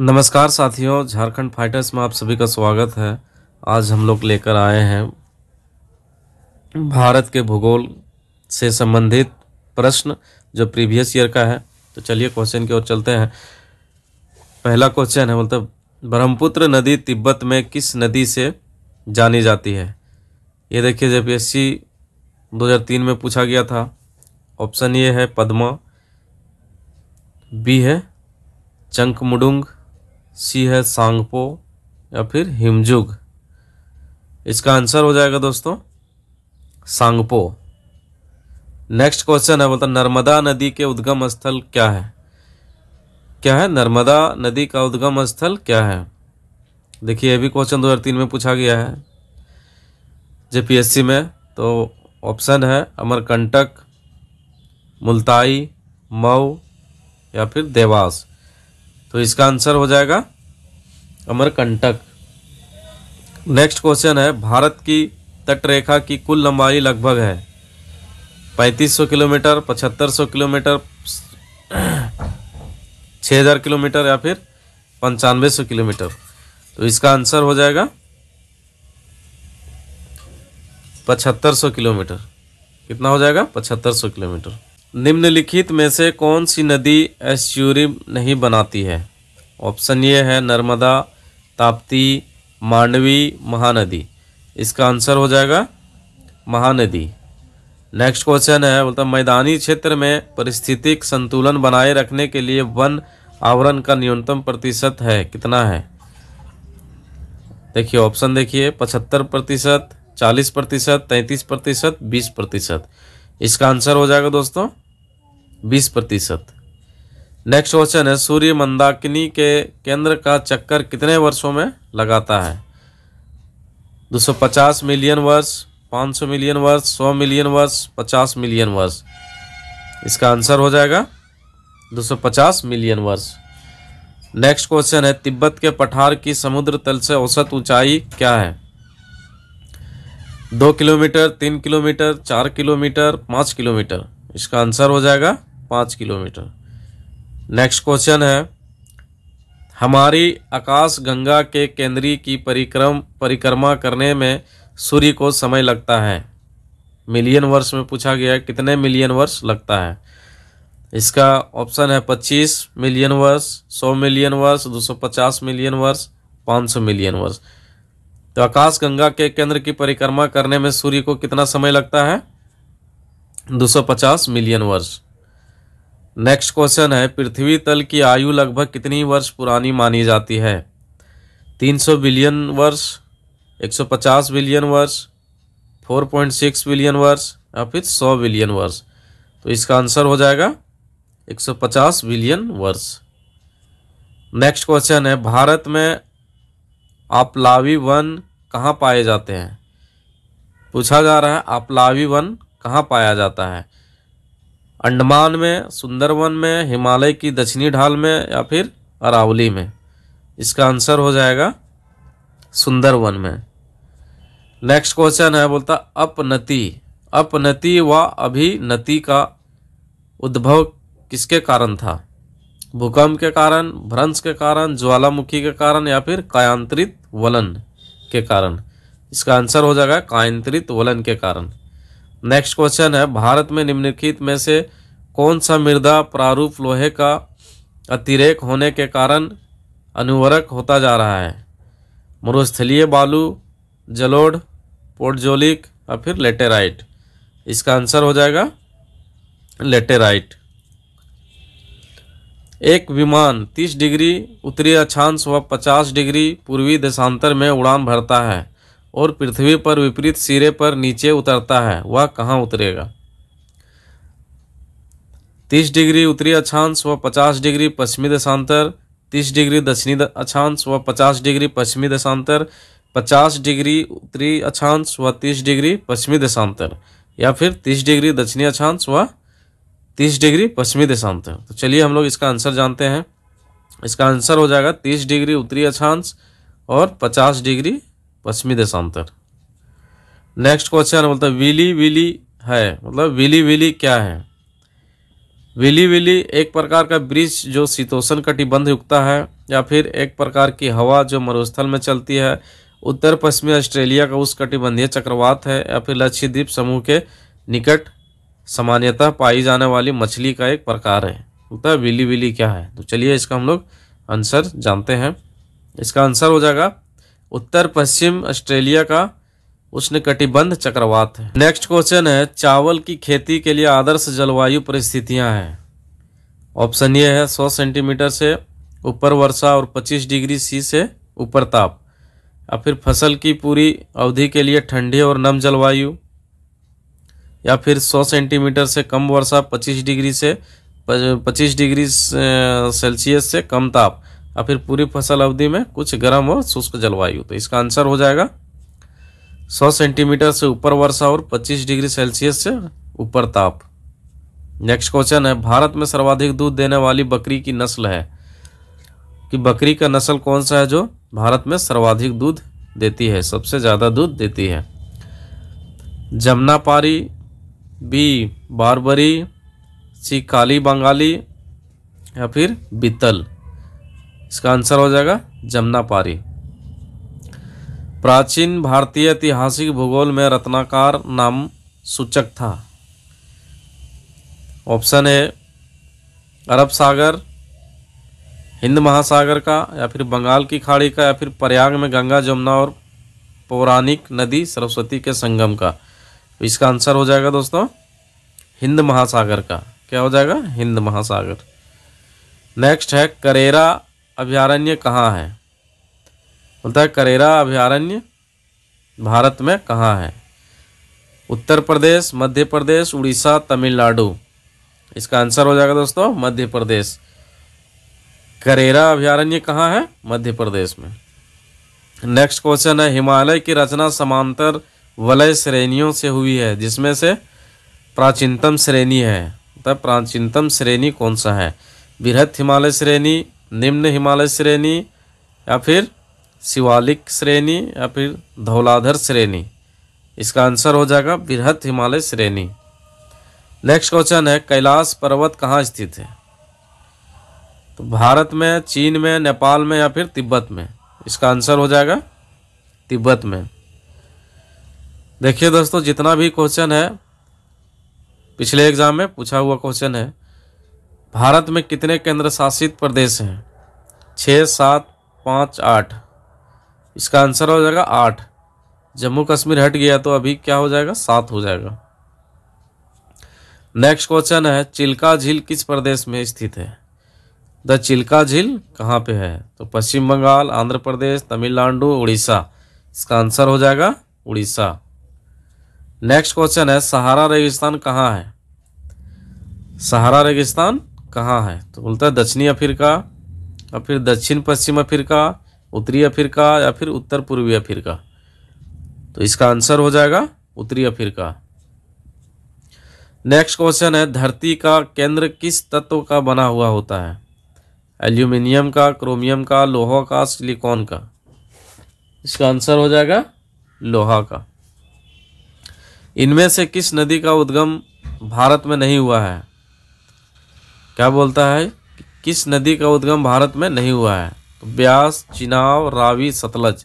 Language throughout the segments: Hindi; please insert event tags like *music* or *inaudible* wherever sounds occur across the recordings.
नमस्कार साथियों झारखंड फाइटर्स में आप सभी का स्वागत है आज हम लोग लेकर आए हैं भारत के भूगोल से संबंधित प्रश्न जो प्रीवियस ईयर का है तो चलिए क्वेश्चन की ओर चलते हैं पहला क्वेश्चन है मतलब ब्रह्मपुत्र नदी तिब्बत में किस नदी से जानी जाती है ये देखिए जब एस सी में पूछा गया था ऑप्शन ये है पद्मा बी है चंकमुडुंग सी है सांगपो या फिर हिमजुग इसका आंसर हो जाएगा दोस्तों सांगपो नेक्स्ट क्वेश्चन है बोलता नर्मदा नदी के उद्गम स्थल क्या है क्या है नर्मदा नदी का उद्गम स्थल क्या है देखिए ये भी क्वेश्चन 2003 में पूछा गया है जेपीएससी में तो ऑप्शन है अमरकंटक मुल्ताई मऊ या फिर देवास तो इसका आंसर हो जाएगा अमरकंटक नेक्स्ट क्वेश्चन है भारत की तटरेखा की कुल लंबाई लगभग है 3500 किलोमीटर 7500 किलोमीटर 6000 किलोमीटर या फिर पंचानवे सौ किलोमीटर तो इसका आंसर हो जाएगा पचहत्तर सौ किलोमीटर कितना हो जाएगा पचहत्तर सौ किलोमीटर निम्नलिखित में से कौन सी नदी एस्यूरी नहीं बनाती है ऑप्शन ये है नर्मदा ताप्ती मांडवी महानदी इसका आंसर हो जाएगा महानदी नेक्स्ट क्वेश्चन है बोलता मैदानी क्षेत्र में परिस्थितिक संतुलन बनाए रखने के लिए वन आवरण का न्यूनतम प्रतिशत है कितना है देखिए ऑप्शन देखिए पचहत्तर प्रतिशत चालीस प्रतिशत तैंतीस प्रतिशत बीस प्रतिशत इसका आंसर हो जाएगा दोस्तों बीस प्रतिशत नेक्स्ट क्वेश्चन है सूर्य मंदाकिनी के केंद्र का चक्कर कितने वर्षों में लगाता है 250 मिलियन वर्ष 500 मिलियन वर्ष 100 मिलियन वर्ष 50 मिलियन वर्ष इसका आंसर हो जाएगा 250 मिलियन वर्ष नेक्स्ट क्वेश्चन है तिब्बत के पठार की समुद्र तल से औसत ऊंचाई क्या है दो किलोमीटर तीन किलोमीटर चार किलोमीटर पाँच किलोमीटर इसका आंसर हो जाएगा पाँच किलोमीटर नेक्स्ट क्वेश्चन है हमारी आकाश गंगा के केंद्रीय की परिक्रम परिक्रमा करने में सूर्य को समय लगता है मिलियन वर्ष में पूछा गया है कितने मिलियन वर्ष लगता है इसका ऑप्शन है 25 मिलियन वर्ष 100 मिलियन वर्ष 250 मिलियन वर्ष 500 मिलियन वर्ष तो आकाश गंगा के केंद्र की परिक्रमा करने में सूर्य को कितना समय लगता है 250 मिलियन वर्ष नेक्स्ट क्वेश्चन है पृथ्वी तल की आयु लगभग कितनी वर्ष पुरानी मानी जाती है 300 बिलियन वर्ष 150 बिलियन वर्ष 4.6 बिलियन वर्ष या फिर 100 बिलियन वर्ष तो इसका आंसर हो जाएगा 150 बिलियन वर्ष नेक्स्ट क्वेश्चन है भारत में आपलावी वन कहाँ पाए जाते हैं पूछा जा रहा है आपलावी वन कहाँ पाया जाता है अंडमान में सुंदरवन में हिमालय की दक्षिणी ढाल में या फिर अरावली में इसका आंसर हो जाएगा सुंदरवन में नेक्स्ट क्वेश्चन है बोलता अपनति अपनति व अभिनति का उद्भव किसके कारण था भूकंप के कारण भ्रंश के कारण ज्वालामुखी के कारण या फिर कायांतरित वलन के कारण इसका आंसर हो जाएगा कायांतरित वलन के कारण नेक्स्ट क्वेश्चन है भारत में निम्नलिखित में से कौन सा मृदा प्रारूप लोहे का अतिरेक होने के कारण अनुवरक होता जा रहा है मरुस्थलीय बालू जलोढ़ पोर्टजोलिक और फिर लेटेराइट इसका आंसर हो जाएगा लेटेराइट एक विमान 30 डिग्री उत्तरी अक्षांश व 50 डिग्री पूर्वी देशांतर में उड़ान भरता है और पृथ्वी पर विपरीत सिरे पर नीचे उतरता है वह कहाँ उतरेगा तीस डिग्री उत्तरी अक्षांश व पचास डिग्री पश्चिमी दशांतर तीस डिग्री दक्षिणी अक्षांश व पचास डिग्री पश्चिमी दशांतर पचास डिग्री उत्तरी अक्षांश व तीस डिग्री पश्चिमी दशांतर या फिर तीस डिग्री दक्षिणी अक्षांश व तीस डिग्री पश्चिमी देशांतर तो चलिए हम लोग इसका आंसर जानते हैं इसका आंसर हो जाएगा तीस डिग्री उत्तरी अक्षांश और पचास डिग्री पश्चिमी देशांतर नेक्स्ट क्वेश्चन बोलता है विली विली है मतलब विली विली क्या है विली विली एक प्रकार का वृक्ष जो शीतोषण कटिबंध उगता है या फिर एक प्रकार की हवा जो मरुस्थल में चलती है उत्तर पश्चिमी ऑस्ट्रेलिया का उस कटिबंधीय चक्रवात है या फिर लक्षद्वीप समूह के निकट सामान्यतः पाई जाने वाली मछली का एक प्रकार है है विली विली क्या है तो चलिए इसका हम लोग आंसर जानते हैं इसका आंसर हो जाएगा उत्तर पश्चिम ऑस्ट्रेलिया का उष्ण कटिबंध चक्रवात है नेक्स्ट क्वेश्चन है चावल की खेती के लिए आदर्श जलवायु परिस्थितियां हैं ऑप्शन ये है 100 सेंटीमीटर से ऊपर वर्षा और 25 डिग्री सी से ऊपर ताप या फिर फसल की पूरी अवधि के लिए ठंडी और नम जलवायु या फिर 100 सेंटीमीटर से कम वर्षा 25 डिग्री से 25 डिग्री सेल्सियस से कम ताप और फिर पूरी फसल अवधि में कुछ गर्म और शुष्क जलवायु तो इसका आंसर हो जाएगा 100 सेंटीमीटर से ऊपर वर्षा और 25 डिग्री सेल्सियस से ऊपर ताप नेक्स्ट क्वेश्चन है भारत में सर्वाधिक दूध देने वाली बकरी की नस्ल है कि बकरी का नस्ल कौन सा है जो भारत में सर्वाधिक दूध देती है सबसे ज़्यादा दूध देती है जमुनापारी बी बारबरी सी काली बंगाली या फिर बीतल इसका आंसर हो जाएगा जमुना पारी प्राचीन भारतीय ऐतिहासिक भूगोल में रत्नाकार नाम सूचक था ऑप्शन है अरब सागर हिंद महासागर का या फिर बंगाल की खाड़ी का या फिर प्रयाग में गंगा जमुना और पौराणिक नदी सरस्वती के संगम का तो इसका आंसर हो जाएगा दोस्तों हिंद महासागर का क्या हो जाएगा हिंद महासागर नेक्स्ट है करेरा अभ्यारण्य कहाँ है बोलता है करेरा अभ्यारण्य भारत में कहाँ है उत्तर प्रदेश मध्य प्रदेश उड़ीसा तमिलनाडु इसका आंसर हो जाएगा दोस्तों मध्य प्रदेश करेरा अभ्यारण्य कहाँ है मध्य प्रदेश में नेक्स्ट क्वेश्चन है हिमालय की रचना समांतर वलय श्रेणियों से हुई है जिसमें से प्राचीनतम श्रेणी है तब प्राचीनतम श्रेणी कौन सा है बृहत हिमालय श्रेणी निम्न हिमालय श्रेणी या फिर शिवालिक श्रेणी या फिर धौलाधर श्रेणी इसका आंसर हो जाएगा बृहत हिमालय श्रेणी नेक्स्ट क्वेश्चन है कैलाश पर्वत कहाँ स्थित है तो भारत में चीन में नेपाल में या फिर तिब्बत में इसका आंसर हो जाएगा तिब्बत में देखिए दोस्तों जितना भी क्वेश्चन है पिछले एग्जाम में पूछा हुआ क्वेश्चन है भारत में कितने केंद्र शासित प्रदेश हैं छः सात पाँच आठ इसका आंसर हो जाएगा आठ जम्मू कश्मीर हट गया तो अभी क्या हो जाएगा सात हो जाएगा नेक्स्ट क्वेश्चन है चिल्का झील किस प्रदेश में स्थित है द चिल्का झील कहाँ पे है तो पश्चिम बंगाल आंध्र प्रदेश तमिलनाडु उड़ीसा इसका आंसर हो जाएगा उड़ीसा नेक्स्ट क्वेश्चन है सहारा रेगिस्तान कहाँ है सहारा रेगिस्तान कहाँ है तो बोलता है दक्षिणी अफ्रीका या फिर दक्षिण पश्चिम अफ्रीका उत्तरी अफ्रीका या फिर उत्तर पूर्वी अफ्रीका तो इसका आंसर हो जाएगा उत्तरी अफ्रीका नेक्स्ट क्वेश्चन है धरती का केंद्र किस तत्व का बना हुआ होता है एल्यूमिनियम का क्रोमियम का लोहा का सिलिकॉन का इसका आंसर हो जाएगा लोहा का इनमें से किस नदी का उद्गम भारत में नहीं हुआ है क्या बोलता है किस नदी का उद्गम भारत में नहीं हुआ है तो ब्यास चिनाव रावी सतलज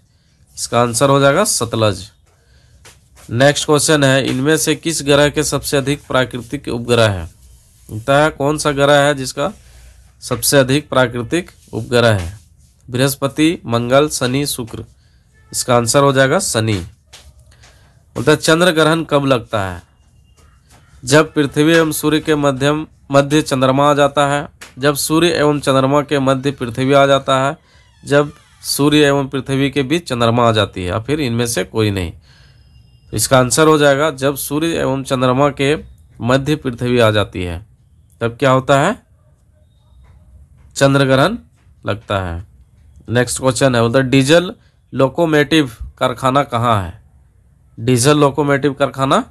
इसका आंसर हो जाएगा सतलज नेक्स्ट क्वेश्चन है इनमें से किस ग्रह के सबसे अधिक प्राकृतिक उपग्रह है बताया कौन सा ग्रह है जिसका सबसे अधिक प्राकृतिक उपग्रह है बृहस्पति मंगल शनि शुक्र इसका आंसर हो जाएगा शनि बोलता है चंद्र ग्रहण कब लगता है जब पृथ्वी एवं सूर्य के मध्यम मध्य चंद्रमा आ जाता है जब सूर्य एवं चंद्रमा के मध्य पृथ्वी आ जाता है जब सूर्य एवं पृथ्वी के बीच चंद्रमा आ जाती है या फिर इनमें से कोई नहीं तो इसका आंसर हो जाएगा जब सूर्य एवं चंद्रमा के मध्य पृथ्वी आ जाती है तब क्या होता है चंद्र ग्रहण लगता है नेक्स्ट क्वेश्चन है उधर डीजल लोकोमेटिव कारखाना कहाँ है डीजल लोकोमेटिव कारखाना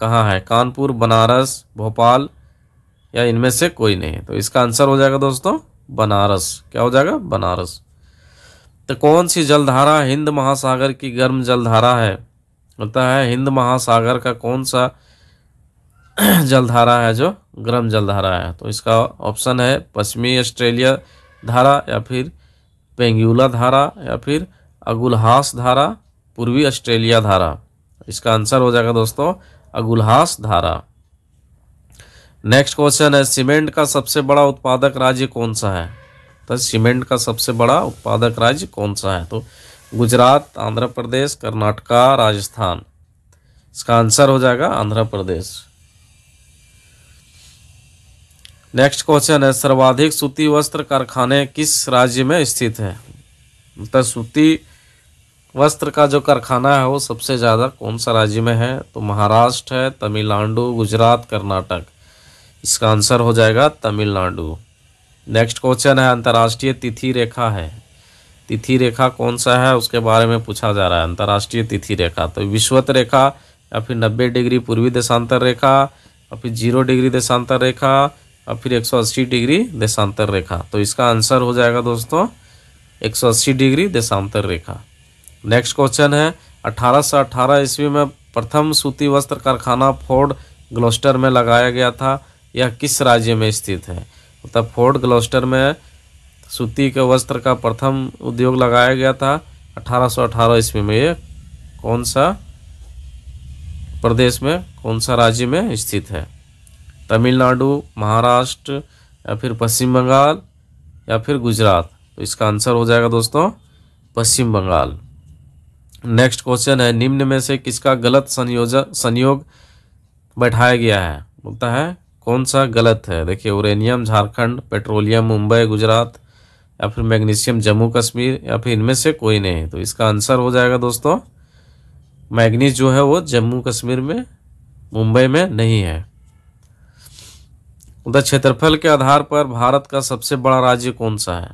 कहाँ है कानपुर बनारस भोपाल या इनमें से कोई नहीं तो इसका आंसर हो जाएगा दोस्तों बनारस क्या हो जाएगा बनारस तो कौन सी जलधारा हिंद महासागर की गर्म जलधारा है होता है हिंद महासागर का कौन सा *clears throat* जलधारा है जो गर्म जलधारा है तो इसका ऑप्शन है पश्चिमी ऑस्ट्रेलिया धारा या फिर पेंगुला धारा या फिर अगुलहास धारा पूर्वी ऑस्ट्रेलिया धारा इसका आंसर हो जाएगा दोस्तों अगुलहास धारा नेक्स्ट क्वेश्चन है सीमेंट का सबसे बड़ा उत्पादक राज्य कौन सा है तो सीमेंट का सबसे बड़ा उत्पादक राज्य कौन सा है तो गुजरात आंध्र प्रदेश कर्नाटका राजस्थान इसका आंसर हो जाएगा आंध्र प्रदेश नेक्स्ट क्वेश्चन है सर्वाधिक सूती वस्त्र कारखाने किस राज्य में स्थित है तो सूती वस्त्र का जो कारखाना है वो सबसे ज़्यादा कौन सा राज्य में है तो महाराष्ट्र है तमिलनाडु गुजरात कर्नाटक इसका आंसर हो जाएगा तमिलनाडु नेक्स्ट क्वेश्चन है अंतर्राष्ट्रीय तिथि रेखा है तिथि रेखा कौन सा है उसके बारे में पूछा जा रहा है अंतर्राष्ट्रीय तिथि रेखा तो विश्वत रेखा या फिर नब्बे डिग्री पूर्वी देशांतर रेखा या फिर जीरो डिग्री देशांतर रेखा या फिर 180 डिग्री देशांतर रेखा तो इसका आंसर हो जाएगा दोस्तों 180 डिग्री देशांतर रेखा नेक्स्ट क्वेश्चन है अठारह सौ अठारह ईस्वी में प्रथम सूती वस्त्र कारखाना फोर्ड ग्लोस्टर में लगाया गया था यह किस राज्य में स्थित है तथा फोर्ट ग्लोस्टर में सूती के वस्त्र का प्रथम उद्योग लगाया गया था 1818 ईस्वी में यह कौन सा प्रदेश में कौन सा राज्य में स्थित है तमिलनाडु महाराष्ट्र या फिर पश्चिम बंगाल या फिर गुजरात तो इसका आंसर हो जाएगा दोस्तों पश्चिम बंगाल नेक्स्ट क्वेश्चन है निम्न में से किसका गलत संयोजक संयोग बैठाया गया है बोलता है कौन सा गलत है देखिए यूरेनियम झारखंड पेट्रोलियम मुंबई गुजरात या फिर मैग्नीशियम जम्मू कश्मीर या फिर इनमें से कोई नहीं तो इसका आंसर हो जाएगा दोस्तों मैग्नीज जो है वो जम्मू कश्मीर में मुंबई में नहीं है उधर क्षेत्रफल के आधार पर भारत का सबसे बड़ा राज्य कौन सा है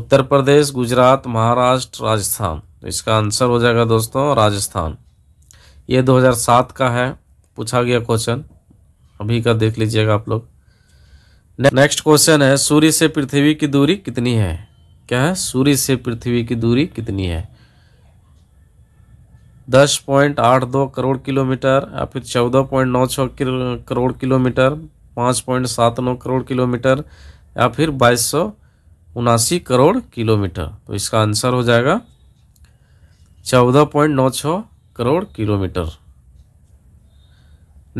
उत्तर प्रदेश गुजरात महाराष्ट्र राजस्थान तो इसका आंसर हो जाएगा दोस्तों राजस्थान ये 2007 का है पूछा गया क्वेश्चन अभी का देख लीजिएगा आप लोग नेक्स्ट क्वेश्चन है सूर्य से पृथ्वी की दूरी कितनी है क्या है सूर्य से पृथ्वी की दूरी कितनी है दस पॉइंट आठ दो करोड़ किलोमीटर या फिर चौदह पॉइंट नौ छः करोड़ किलोमीटर पाँच पॉइंट सात नौ करोड़ किलोमीटर या फिर बाईस सौ उनासी करोड़ किलोमीटर तो इसका आंसर हो जाएगा चौदह पॉइंट नौ छः करोड़ किलोमीटर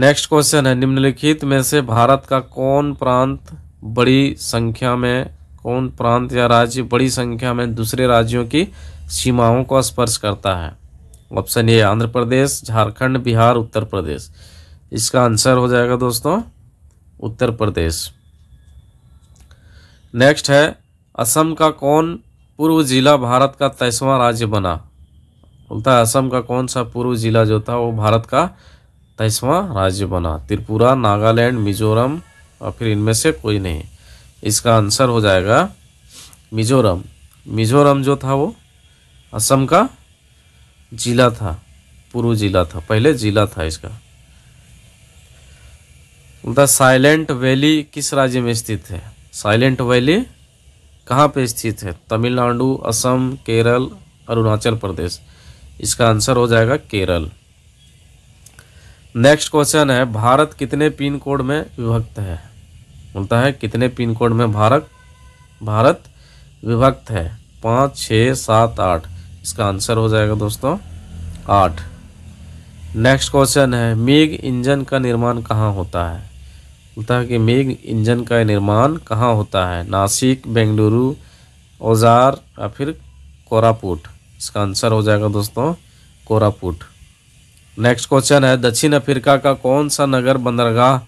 नेक्स्ट क्वेश्चन है निम्नलिखित में से भारत का कौन प्रांत बड़ी संख्या में कौन प्रांत या राज्य बड़ी संख्या में दूसरे राज्यों की सीमाओं को स्पर्श करता है ऑप्शन ए आंध्र प्रदेश झारखंड बिहार उत्तर प्रदेश इसका आंसर हो जाएगा दोस्तों उत्तर प्रदेश नेक्स्ट है असम का कौन पूर्व जिला भारत का तेईसवां राज्य बना बोलता है असम का कौन सा पूर्व जिला जो था वो भारत का तेईसवा राज्य बना त्रिपुरा नागालैंड मिजोरम और फिर इनमें से कोई नहीं इसका आंसर हो जाएगा मिजोरम मिजोरम जो था वो असम का जिला था पूर्व जिला था पहले जिला था इसका द साइलेंट वैली किस राज्य में स्थित है साइलेंट वैली कहाँ पे स्थित है तमिलनाडु असम केरल अरुणाचल प्रदेश इसका आंसर हो जाएगा केरल नेक्स्ट क्वेश्चन है भारत कितने पिन कोड में विभक्त है बोलता है कितने पिन कोड में भारत भारत विभक्त है पाँच छः सात आठ इसका आंसर हो जाएगा दोस्तों आठ नेक्स्ट क्वेश्चन है मेघ इंजन का निर्माण कहाँ होता है बोलता है कि मेघ इंजन का निर्माण कहाँ होता है नासिक बेंगलुरु ओजार या फिर कोरापुट इसका आंसर हो जाएगा दोस्तों कोरापुट नेक्स्ट क्वेश्चन है दक्षिण अफ्रीका का कौन सा नगर बंदरगाह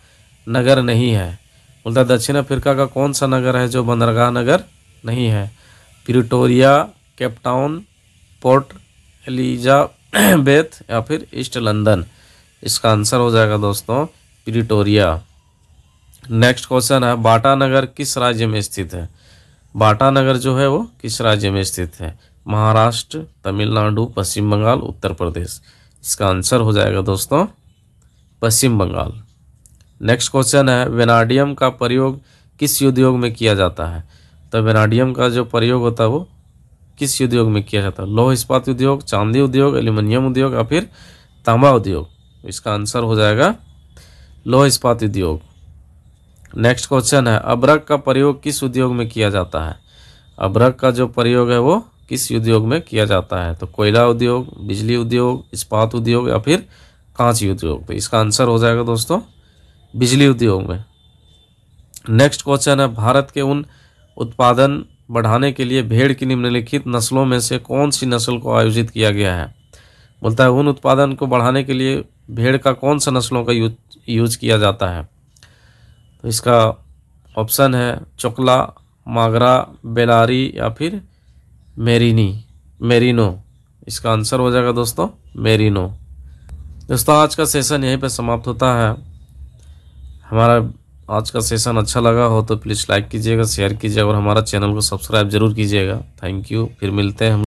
नगर नहीं है बोलता है दक्षिण अफ्रीका का कौन सा नगर है जो बंदरगाह नगर नहीं है प्रिटोरिया केपटाउन पोर्ट एलिजाबेथ या फिर ईस्ट लंदन इसका आंसर हो जाएगा दोस्तों प्रिटोरिया नेक्स्ट क्वेश्चन है बाटा नगर किस राज्य में स्थित है बाटा नगर जो है वो किस राज्य में स्थित है महाराष्ट्र तमिलनाडु पश्चिम बंगाल उत्तर प्रदेश इसका आंसर हो जाएगा दोस्तों पश्चिम बंगाल नेक्स्ट क्वेश्चन है वेनाडियम का प्रयोग किस उद्योग में किया जाता है तो वेनाडियम का जो प्रयोग होता है वो किस उद्योग में किया जाता है लोह इस्पात उद्योग चांदी उद्योग एल्यूमिनियम उद्योग या फिर तांबा उद्योग इसका आंसर हो जाएगा लोह इस्पात उद्योग नेक्स्ट क्वेश्चन है अब्रक का प्रयोग किस उद्योग में किया जाता है अब्रक का जो प्रयोग है वो किस उद्योग में किया जाता है तो कोयला उद्योग बिजली उद्योग इस्पात उद्योग या फिर कांच उद्योग तो इसका आंसर हो जाएगा दोस्तों बिजली उद्योग में नेक्स्ट क्वेश्चन है भारत के उन उत्पादन बढ़ाने के लिए भेड़ की निम्नलिखित नस्लों में से कौन सी नस्ल को आयोजित किया गया है बोलता है उन उत्पादन को बढ़ाने के लिए भेड़ का कौन सा नस्लों का यूज यूज किया जाता है तो इसका ऑप्शन है चोकला मागरा बेलारी या फिर मेरीनी मेरीनो इसका आंसर हो जाएगा दोस्तों मेरीनो दोस्तों आज का सेशन यहीं पर समाप्त होता है हमारा आज का सेशन अच्छा लगा हो तो प्लीज़ लाइक कीजिएगा शेयर कीजिएगा और हमारा चैनल को सब्सक्राइब जरूर कीजिएगा थैंक यू फिर मिलते हैं